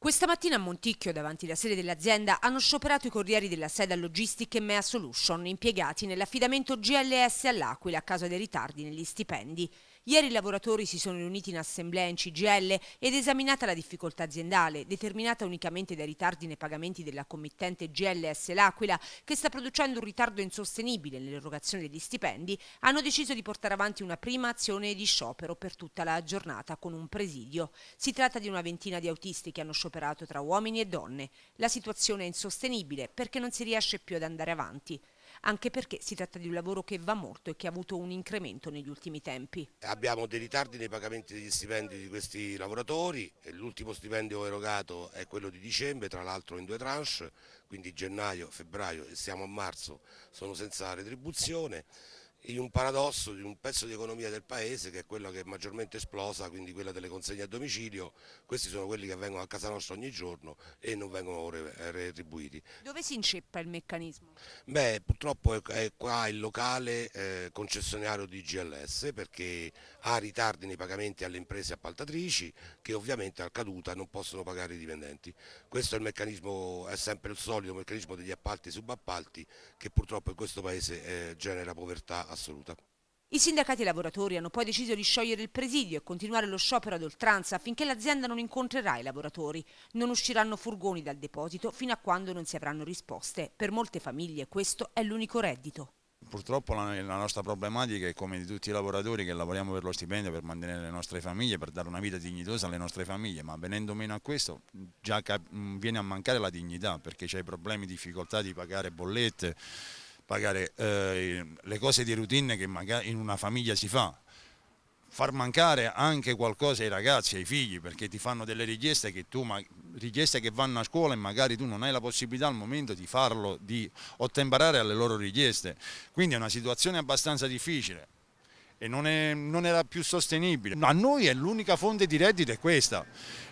Questa mattina a Monticchio, davanti alla sede dell'azienda, hanno scioperato i corrieri della Seda Logistic e Mea Solution, impiegati nell'affidamento GLS all'Aquila a causa dei ritardi negli stipendi. Ieri i lavoratori si sono riuniti in assemblea in CGL ed esaminata la difficoltà aziendale, determinata unicamente dai ritardi nei pagamenti della committente GLS L'Aquila, che sta producendo un ritardo insostenibile nell'erogazione degli stipendi, hanno deciso di portare avanti una prima azione di sciopero per tutta la giornata con un presidio. Si tratta di una ventina di autisti che hanno scioperato scioperato tra uomini e donne. La situazione è insostenibile perché non si riesce più ad andare avanti anche perché si tratta di un lavoro che va molto e che ha avuto un incremento negli ultimi tempi. Abbiamo dei ritardi nei pagamenti degli stipendi di questi lavoratori, l'ultimo stipendio erogato è quello di dicembre, tra l'altro in due tranche, quindi gennaio, febbraio e siamo a marzo, sono senza retribuzione in un paradosso di un pezzo di economia del paese che è quella che è maggiormente esplosa, quindi quella delle consegne a domicilio, questi sono quelli che vengono a casa nostra ogni giorno e non vengono eh, retribuiti. Dove si inceppa il meccanismo? Beh, purtroppo è, qua il locale eh, concessionario di GLS perché ha ritardi nei pagamenti alle imprese appaltatrici che ovviamente al caduta non possono pagare i dipendenti. Questo è il meccanismo, è sempre il solito meccanismo degli appalti e subappalti che purtroppo in questo paese eh, genera povertà assoluta. I sindacati lavoratori hanno poi deciso di sciogliere il presidio e continuare lo sciopero ad oltranza finché l'azienda non incontrerà i lavoratori. Non usciranno furgoni dal deposito fino a quando non si avranno risposte. Per molte famiglie questo è l'unico reddito. Purtroppo la, nostra problematica è come di tutti i lavoratori che lavoriamo per lo stipendio, per mantenere le nostre famiglie, per dare una vita dignitosa alle nostre famiglie, ma venendo meno a questo già viene a mancare la dignità perché c'è i problemi, difficoltà di pagare bollette pagare eh, le cose di routine che magari in una famiglia si fa, far mancare anche qualcosa ai ragazzi, ai figli, perché ti fanno delle richieste che, tu, ma, richieste che vanno a scuola e magari tu non hai la possibilità al momento di farlo, di ottemperare alle loro richieste. Quindi è una situazione abbastanza difficile e non, è, non era più sostenibile. A noi è l'unica fonte di reddito è questa.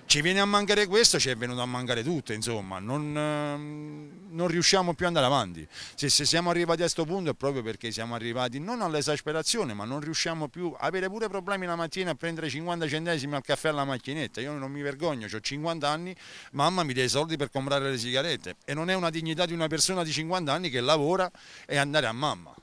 Ci viene a mancare questo, ci è venuto a mancare tutto, insomma, non, ehm, non riusciamo più ad andare avanti. Se, se siamo arrivati a questo punto è proprio perché siamo arrivati non all'esasperazione, ma non riusciamo più a avere pure problemi la mattina a prendere 50 centesimi al caffè alla macchinetta. Io non mi vergogno, ho 50 anni, mamma mi dà i soldi per comprare le sigarette e non è una dignità di una persona di 50 anni che lavora e andare a mamma.